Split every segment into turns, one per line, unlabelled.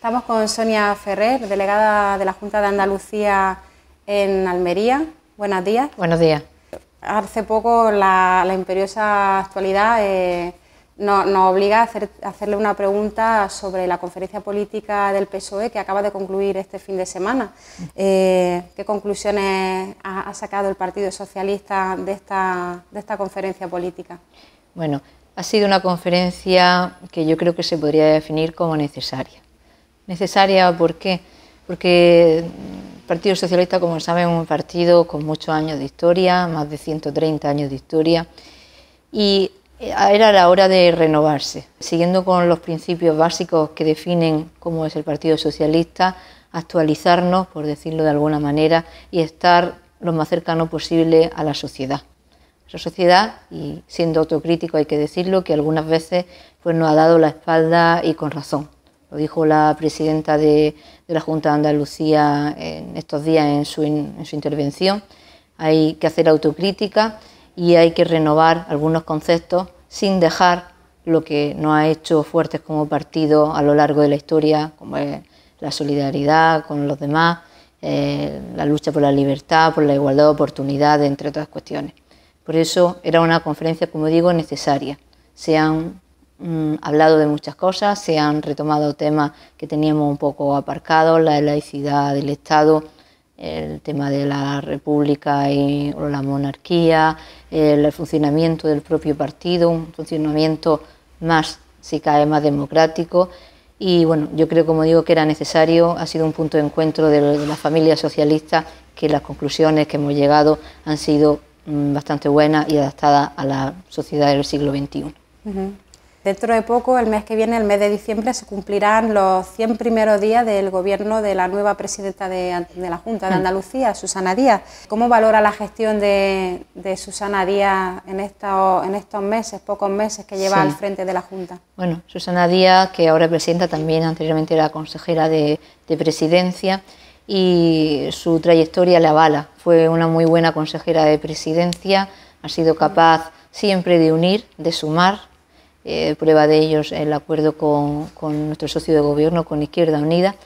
Estamos con Sonia Ferrer, delegada de la Junta de Andalucía en Almería. Buenos días. Buenos días. Hace poco la, imperiosa actualidad eh, nos obliga a, hacerle una pregunta sobre la conferencia política del PSOE que acaba de concluir este fin de semana. Eh, ¿Qué conclusiones ha, sacado el Partido Socialista de esta conferencia política? Bueno, ha sido
una conferencia que yo creo que se podría definir como necesaria necesaria. ¿Por qué? Porque el Partido Socialista, como saben, es un partido con muchos años de historia, más de 130 años de historia, y eh, era la hora de renovarse. Siguiendo con los principios básicos que definen cómo es el Partido Socialista, actualizarnos, por decirlo de alguna manera, y estar lo más cercano posible a la sociedad. La sociedad, y siendo autocrítico hay que decirlo, que algunas veces pues, nos ha dado la espalda y con razón. Lo dijo la presidenta de, la Junta de Andalucía en estos días en su, intervención. Hay que hacer autocrítica y hay que renovar algunos conceptos sin dejar lo que nos ha hecho fuertes como partido a lo largo de la historia, como es la solidaridad con los demás, eh, la lucha por la libertad, por la igualdad de oportunidades, entre otras cuestiones. Por eso era una conferencia, como digo, necesaria. Mm, hablado de muchas cosas, se han retomado temas que teníamos un poco aparcados, la laicidad del Estado, el tema de la república y, la monarquía, el funcionamiento del propio partido, un funcionamiento más, si cae, más democrático. Y bueno, yo creo, como digo, que era necesario, ha sido un punto de encuentro de, la familia socialista, que las conclusiones que hemos llegado han sido mm, bastante buenas y adaptadas a la sociedad del siglo XXI.
Dentro de poco, el mes que viene, el mes de diciembre, se cumplirán los 100 primeros días del gobierno de la nueva presidenta de, la Junta de mm. Andalucía, Susana Díaz. ¿Cómo valora la gestión de, Susana Díaz en estos, en estos meses, pocos meses que lleva al frente de la Junta?
Bueno, Susana Díaz, que ahora es presidenta, también anteriormente era consejera de, de presidencia y su trayectoria la avala. Fue una muy buena consejera de presidencia, ha sido capaz siempre de unir, de sumar eh, prueba de ellos el acuerdo con, nuestro socio de gobierno, con Izquierda Unida.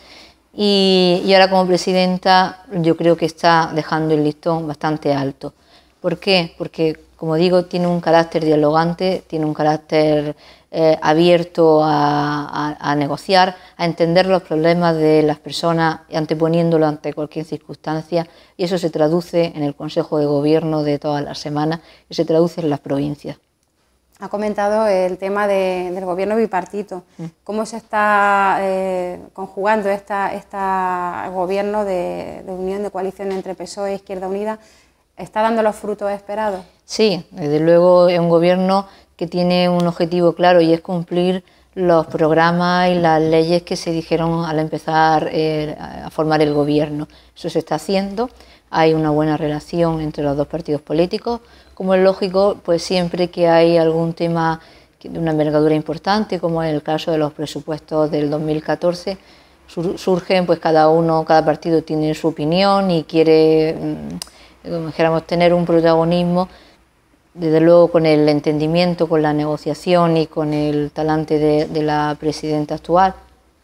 Y, ahora como presidenta yo creo que está dejando el listón bastante alto. ¿Por qué? Porque, como digo, tiene un carácter dialogante, tiene un carácter eh, abierto a, a negociar, a entender los problemas de las personas, anteponiéndolo ante cualquier circunstancia. Y eso se traduce en el Consejo de Gobierno de todas las semanas y se traduce en las provincias
ha comentado el tema del gobierno bipartito. Mm. ¿Cómo se está eh, conjugando este gobierno de, unión, de coalición entre PSOE e Izquierda Unida? ¿Está dando los frutos esperados?
Sí, desde luego es un gobierno que tiene un objetivo claro y es cumplir los programas y las leyes que se dijeron al empezar eh, a formar el gobierno. Eso se está haciendo hay una buena relación entre los dos partidos políticos. Como es lógico, pues siempre que hay algún tema de una envergadura importante, como en el caso de los presupuestos del 2014, surgen, pues cada uno, cada partido tiene su opinión y quiere, mm, tener un protagonismo, desde luego con el entendimiento, con la negociación y con el talante de, la presidenta actual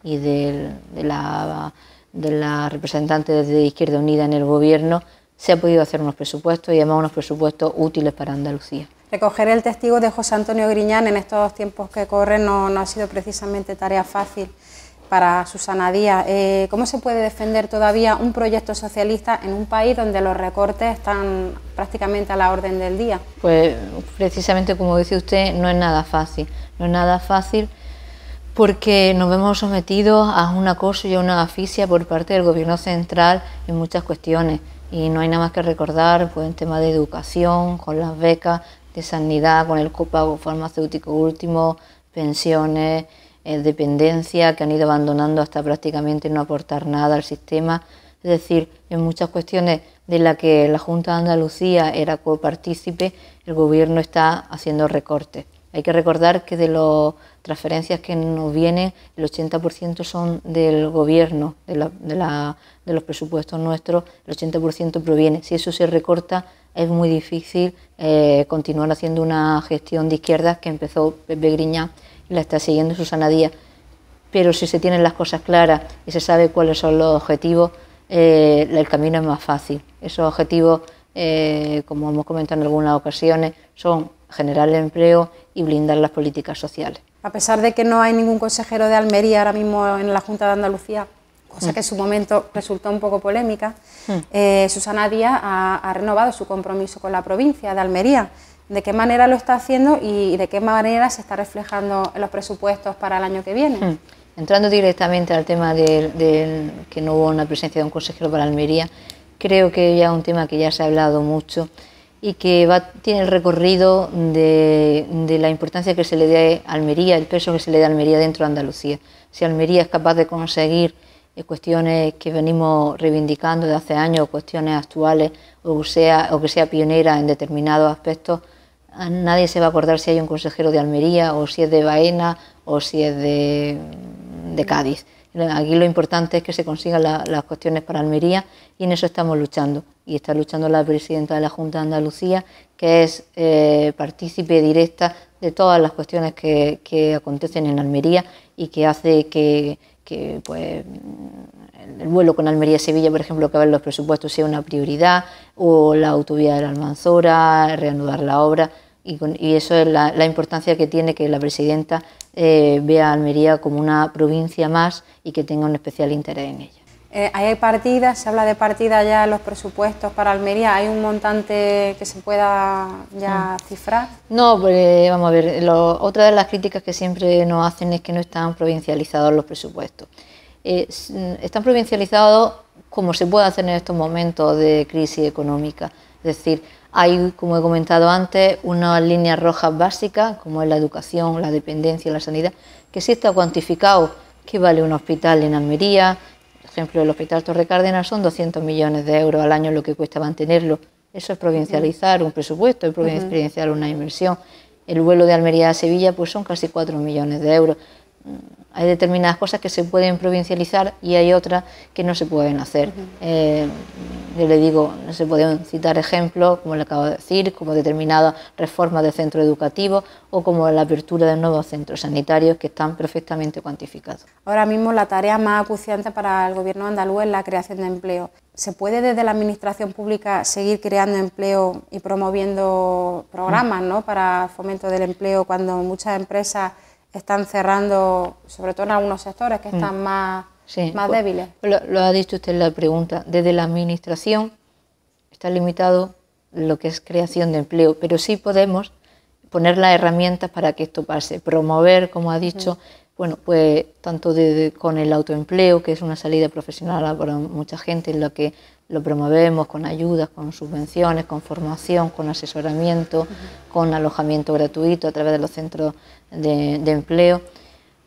y de la de la representante de Izquierda Unida en el gobierno, se ha podido hacer unos presupuestos y además unos presupuestos útiles para Andalucía.
Recoger el testigo de José Antonio Griñán en estos tiempos que corren no, ha sido precisamente tarea fácil para Susana Díaz. Eh, ¿Cómo se puede defender todavía un proyecto socialista en un país donde los recortes están prácticamente a la orden del día?
Pues precisamente como dice usted, no es nada fácil. No es nada fácil porque nos vemos sometidos a un acoso y a una asfixia por parte del gobierno central en muchas cuestiones. Y no hay nada más que recordar pues, en temas de educación, con las becas, de sanidad, con el copago farmacéutico último, pensiones, eh, dependencia, que han ido abandonando hasta prácticamente no aportar nada al sistema. Es decir, en muchas cuestiones de las que la Junta de Andalucía era copartícipe, el gobierno está haciendo recortes. Hay que recordar que de los transferencias que nos vienen, el 80% son del gobierno, de, los presupuestos nuestros, el 80% proviene. Si eso se recorta, es muy difícil eh, continuar haciendo una gestión de izquierdas que empezó Pepe Griñán y la está siguiendo Susana Díaz. Pero si se tienen las cosas claras y se sabe cuáles son los objetivos, eh, el camino es más fácil. Esos objetivos, eh, como hemos comentado en algunas ocasiones, son generar el empleo y blindar las políticas sociales
a pesar de que no hay ningún consejero de Almería ahora mismo en la Junta de Andalucía, cosa mm. que en su momento resultó un poco polémica, mm. eh, Susana Díaz ha, renovado su compromiso con la provincia de Almería. ¿De qué manera lo está haciendo y de qué manera se está reflejando en los presupuestos para el año que viene?
Mm. Entrando directamente al tema de, de que no hubo una presencia de un consejero para Almería, creo que ya es un tema que ya se ha hablado mucho y que tiene el recorrido de, la importancia que se le dé a Almería, el peso que se le da a Almería dentro de Andalucía. Si Almería es capaz de conseguir eh, cuestiones que venimos reivindicando de hace años, cuestiones actuales, o, sea, o que sea pionera en determinados aspectos, nadie se va a acordar si hay un consejero de Almería, o si es de Baena, o si es de, Cádiz. Aquí lo importante es que se consigan las cuestiones para Almería y en eso estamos luchando y está luchando la presidenta de la Junta de Andalucía, que es eh, partícipe directa de todas las cuestiones que, acontecen en Almería y que hace que, pues, el vuelo con Almería-Sevilla, por ejemplo, que ver los presupuestos sea una prioridad, o la autovía de la Almanzora, reanudar la obra. Y, eso es la, importancia que tiene que la presidenta eh, vea Almería como una provincia más y que tenga un especial interés en
ella. Eh, hay partidas, se habla de partidas ya en los presupuestos para Almería. ¿Hay un montante que se pueda ya mm. cifrar?
No, pues, vamos a ver, otra de las críticas que siempre nos hacen es que no están provincializados los presupuestos. Eh, mm, están provincializados como se puede hacer en estos momentos de crisis económica. Es decir, hay, como he comentado antes, unas líneas rojas básicas, como es la educación, la dependencia, la sanidad, que sí está cuantificado qué vale un hospital en Almería, por ejemplo, el Hospital Torre Cárdenas son 200 millones de euros al año lo que cuesta mantenerlo. Eso es provincializar un presupuesto, es provincializar una inversión. El vuelo de Almería a Sevilla pues son casi 4 millones de euros. Mm, hay determinadas cosas que se pueden provincializar y hay otras que no se pueden hacer. Eh, yo le digo, no se pueden citar ejemplos, como le acabo de decir, como determinadas reformas de centro educativo o como la apertura de nuevos centros sanitarios que están perfectamente cuantificados.
Ahora mismo la tarea más acuciante para el gobierno andaluz es la creación de empleo. ¿Se puede desde la administración pública seguir creando empleo y promoviendo programas ¿no? para fomento del empleo cuando muchas empresas están cerrando, sobre todo en algunos sectores que están mm. más,
más pues, débiles. Lo, ha dicho usted en la pregunta. Desde la Administración está limitado lo que es creación de empleo, pero sí podemos poner las herramientas para que esto pase, promover, como ha dicho, bueno, pues tanto con el autoempleo, que es una salida profesional para mucha gente en la que lo promovemos con ayudas, con subvenciones, con formación, con asesoramiento, con alojamiento gratuito a través de los centros de, empleo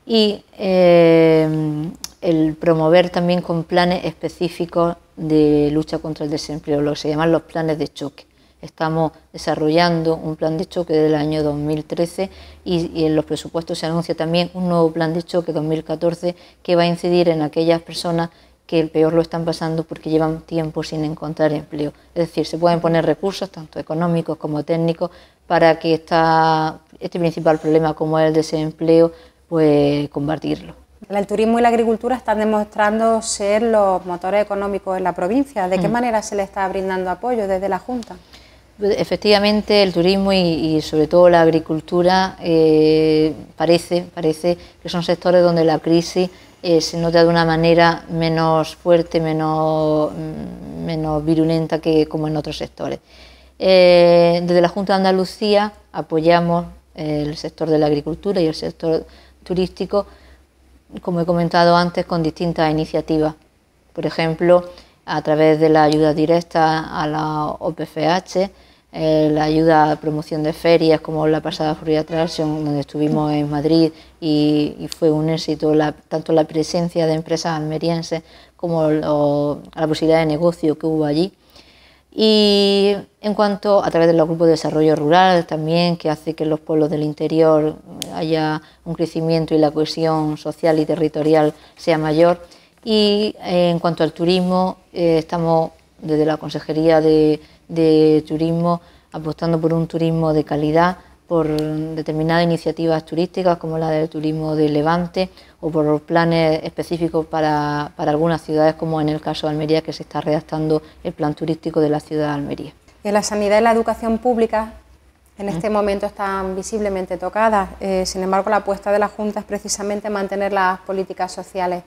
y eh, el promover también con planes específicos de lucha contra el desempleo, lo que se llaman los planes de choque. Estamos desarrollando un plan de choque del año 2013 y, en los presupuestos se anuncia también un nuevo plan de choque 2014 que va a incidir en aquellas personas que el peor lo están pasando porque llevan tiempo sin encontrar empleo. Es decir, se pueden poner recursos, tanto económicos como técnicos, para que esta, este principal problema como es el desempleo, pues combatirlo.
El turismo y la agricultura están demostrando ser los motores económicos en la provincia. ¿De qué mm. manera se le está brindando apoyo desde la Junta?
Pues, efectivamente, el turismo y, sobre todo la agricultura eh, parece, parece que son sectores donde la crisis eh, se nota de una manera menos fuerte, menos, mm, menos virulenta que como en otros sectores. Eh, desde la Junta de Andalucía apoyamos el sector de la agricultura y el sector turístico, como he comentado antes, con distintas iniciativas. Por ejemplo, a través de la ayuda directa a la OPFH, eh, la ayuda a promoción de ferias, como la pasada Furia Traction, donde estuvimos en Madrid y, fue un éxito tanto la presencia de empresas almerienses como la posibilidad de negocio que hubo allí. Y en cuanto a través de los grupos de desarrollo rural también, que hace que los pueblos del interior haya un crecimiento y la cohesión social y territorial sea mayor. Y eh, en cuanto al turismo, eh, estamos desde la Consejería de de turismo, apostando por un turismo de calidad, por determinadas iniciativas turísticas como la del turismo de Levante o por planes específicos para, algunas ciudades como en el caso de Almería que se está redactando el plan turístico de la ciudad de Almería.
Y en la sanidad y la educación pública en este momento están visiblemente tocadas. Eh, sin embargo, la apuesta de la Junta es precisamente mantener las políticas sociales.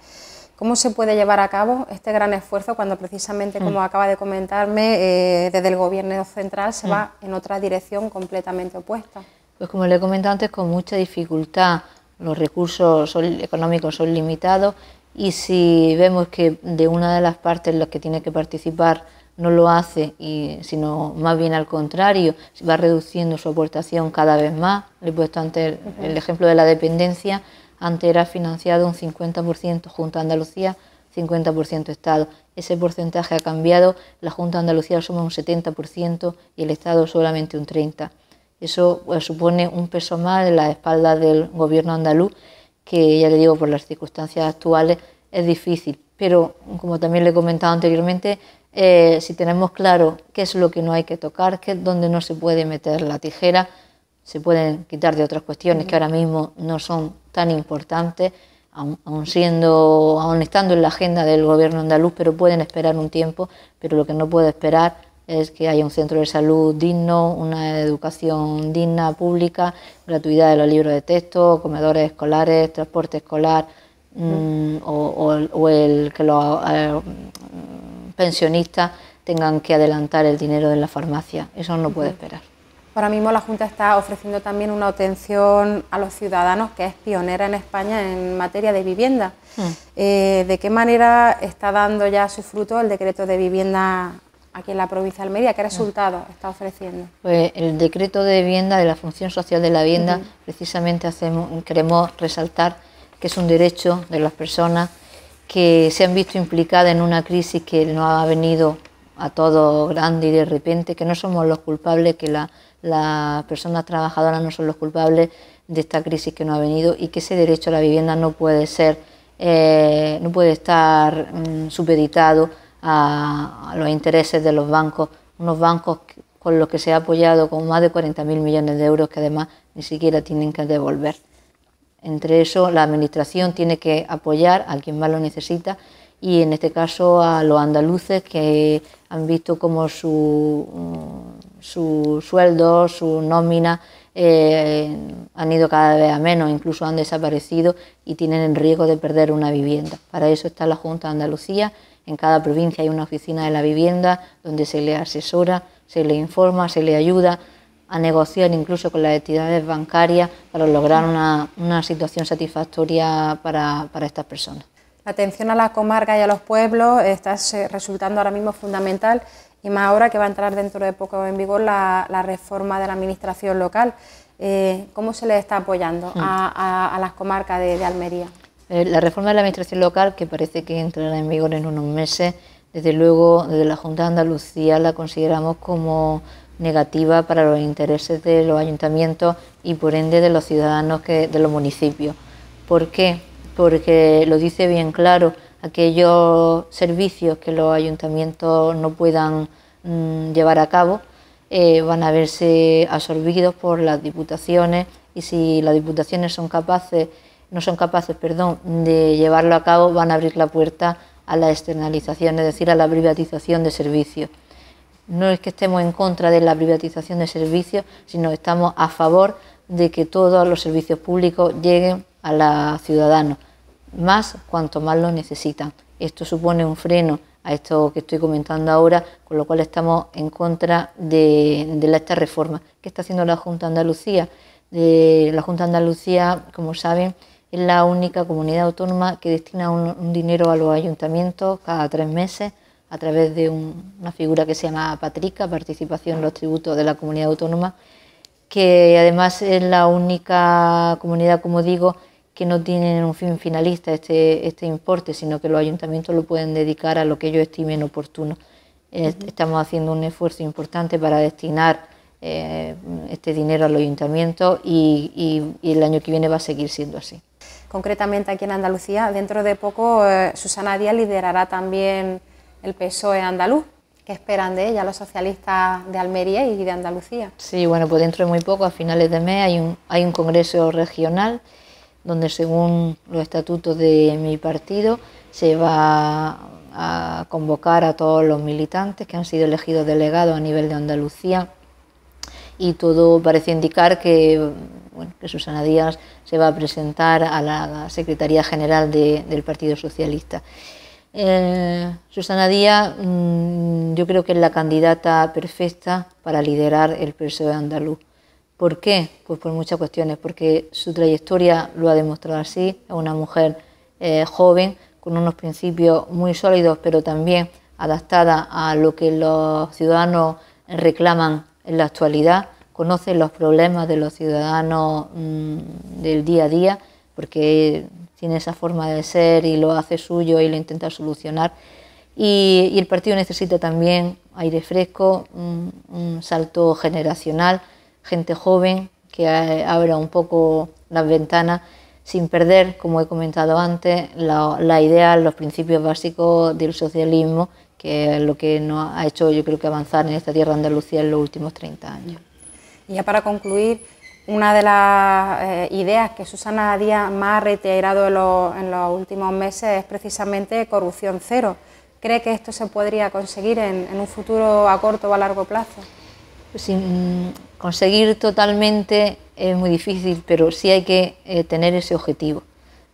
¿Cómo se puede llevar a cabo este gran esfuerzo cuando precisamente, como mm. acaba de comentarme, eh, desde el Gobierno central se mm. va en otra dirección completamente opuesta?
Pues como le he comentado antes, con mucha dificultad. Los recursos económicos son limitados y si vemos que de una de las partes en las que tiene que participar no lo hace, y, sino más bien al contrario, va reduciendo su aportación cada vez más. Le he puesto antes el ejemplo de la dependencia antes era financiado un 50% Junta de Andalucía, 50% Estado. Ese porcentaje ha cambiado, la Junta de Andalucía suma un 70% y el Estado solamente un 30%. Eso pues, supone un peso más en la espalda del gobierno andaluz, que ya le digo, por las circunstancias actuales es difícil. Pero, como también le he comentado anteriormente, eh, si tenemos claro qué es lo que no hay que tocar, qué es donde no se puede meter la tijera, se pueden quitar de otras cuestiones que ahora mismo no son tan importantes, aun, estando en la agenda del gobierno andaluz, pero pueden esperar un tiempo, pero lo que no puede esperar es que haya un centro de salud digno, una educación digna, pública, gratuidad de los libros de texto, comedores escolares, transporte escolar, mm, o, el que los eh, pensionistas tengan que adelantar el dinero de la farmacia. Eso no puede esperar.
Ahora mismo la Junta está ofreciendo también una atención a los ciudadanos que es pionera en España en materia de vivienda. Hmm. Eh, ¿De qué manera está dando ya su fruto el decreto de vivienda aquí en la provincia de Almería? ¿Qué hmm. resultados está ofreciendo?
Pues el decreto de vivienda, de la función social de la vivienda, precisamente hacemos, queremos resaltar que es un derecho de las personas que se han visto implicadas en una crisis que no ha venido a todo grande y de repente, que no somos los culpables que la las personas trabajadoras no son los culpables de esta crisis que no ha venido y que ese derecho a la vivienda no puede ser, eh, no puede estar mm, supeditado a, a, los intereses de los bancos, unos bancos con los que se ha apoyado con más de 40.000 millones de euros que además ni siquiera tienen que devolver. Entre eso, la Administración tiene que apoyar a quien más lo necesita y en este caso a los andaluces que han visto como su mm, su sueldo, su nómina, eh, han ido cada vez a menos, incluso han desaparecido y tienen el riesgo de perder una vivienda. Para eso está la Junta de Andalucía. En cada provincia hay una oficina de la vivienda donde se le asesora, se le informa, se le ayuda a negociar incluso con las entidades bancarias para lograr una, situación satisfactoria para, para estas personas.
La atención a la comarca y a los pueblos está resultando ahora mismo fundamental y más ahora que va a entrar dentro de poco en vigor la, reforma de la administración local. Eh, ¿Cómo se le está apoyando mm. a, las comarcas de, Almería?
Eh, la reforma de la administración local, que parece que entrará en vigor en unos meses, desde luego desde la Junta de Andalucía la consideramos como negativa para los intereses de los ayuntamientos y por ende de los ciudadanos de los municipios. ¿Por qué? Porque lo dice bien claro, aquellos servicios que los ayuntamientos no puedan mm, llevar a cabo eh, van a verse absorbidos por las diputaciones y si las diputaciones son capaces, no son capaces de llevarlo a cabo van a abrir la puerta a la externalización, es decir, a la privatización de servicios. No es que estemos en contra de la privatización de servicios, sino estamos a favor de que todos los servicios públicos lleguen a la ciudadanos más cuanto más lo necesitan. Esto supone un freno a esto que estoy comentando ahora, con lo cual estamos en contra de, esta reforma que está haciendo la Junta de Andalucía. la Junta de Andalucía, como saben, es la única comunidad autónoma que destina un, dinero a los ayuntamientos cada tres meses a través de una figura que se llama Patrica, Participación en los Tributos de la Comunidad Autónoma, que además es la única comunidad, como digo, que no tienen un fin finalista este, este importe, sino que los ayuntamientos lo pueden dedicar a lo que ellos estimen oportuno. Estamos haciendo un esfuerzo importante para destinar eh, este dinero a los ayuntamientos y, el año que viene va a seguir siendo así
concretamente aquí en Andalucía. Dentro de poco, eh, Susana Díaz liderará también el PSOE andaluz. ¿Qué esperan de ella los socialistas de Almería y de Andalucía?
Sí, bueno, pues dentro de muy poco, a finales de mes, hay un, hay un congreso regional donde según los estatutos de mi partido se va a convocar a todos los militantes que han sido elegidos delegados a nivel de Andalucía y todo parece indicar que, Susana Díaz se va a presentar a la Secretaría General del Partido Socialista. Eh, Susana Díaz mm, yo creo que es la candidata perfecta para liderar el PSOE andaluz. ¿Por qué? Pues por muchas cuestiones, porque su trayectoria lo ha demostrado así, es una mujer eh, joven, con unos principios muy sólidos, pero también adaptada a lo que los ciudadanos reclaman en la actualidad, conoce los problemas de los ciudadanos mm, del día a día, porque tiene esa forma de ser y lo hace suyo y lo intenta solucionar. Y, el partido necesita también aire fresco, un salto generacional gente joven que abra un poco las ventanas sin perder, como he comentado antes, la, idea, los principios básicos del socialismo, que es lo que nos ha hecho yo creo que avanzar en esta tierra Andalucía en los últimos 30 años.
Y ya para concluir, una de las eh, ideas que Susana Díaz más ha reiterado en los, últimos meses es precisamente corrupción cero. ¿Cree que esto se podría conseguir en un futuro a corto o a largo plazo?
sin conseguir totalmente es muy difícil, pero sí hay que eh, tener ese objetivo.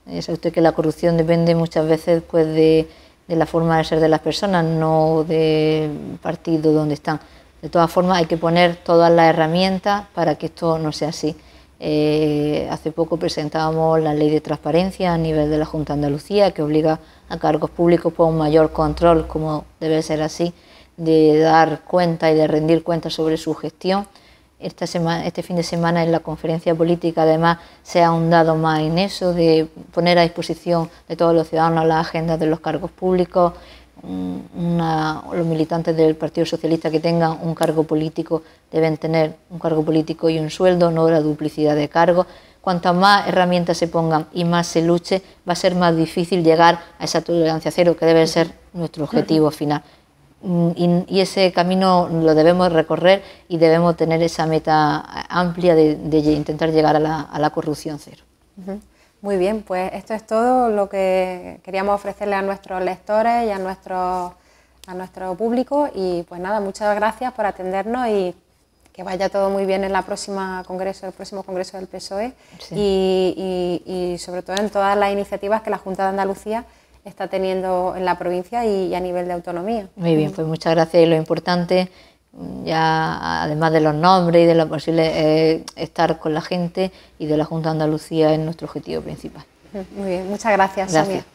Es eh, usted que la corrupción depende muchas veces pues, de, la forma de ser de las personas, no del partido donde están. De todas formas, hay que poner todas las herramientas para que esto no sea así. Eh, hace poco presentábamos la ley de transparencia a nivel de la Junta de Andalucía, que obliga a cargos públicos por pues, un mayor control, como debe ser así de dar cuenta y de rendir cuenta sobre su gestión. Esta semana, este fin de semana en la conferencia política además se ha ahondado más en eso, de poner a disposición de todos los ciudadanos las agendas de los cargos públicos, mm, los militantes del Partido Socialista que tengan un cargo político deben tener un cargo político y un sueldo, no la duplicidad de cargos. ...cuanto más herramientas se pongan y más se luche, va a ser más difícil llegar a esa tolerancia cero que debe ser nuestro objetivo final. Mm, y, ese camino lo debemos recorrer y debemos tener esa meta amplia de, intentar llegar a la, corrupción cero.
Muy bien, pues esto es todo lo que queríamos ofrecerle a nuestros lectores y a nuestro, a público. Y pues nada, muchas gracias por atendernos y que vaya todo muy bien en la próxima congreso, el próximo congreso del PSOE y sobre todo en todas las iniciativas que la Junta de Andalucía está teniendo en la provincia y, a nivel de autonomía. Muy bien, pues
muchas gracias y lo importante mm, ya además de los nombres y de la posible eh, estar con la gente y de la Junta de Andalucía es nuestro objetivo principal.
Muy bien, muchas gracias. gracias.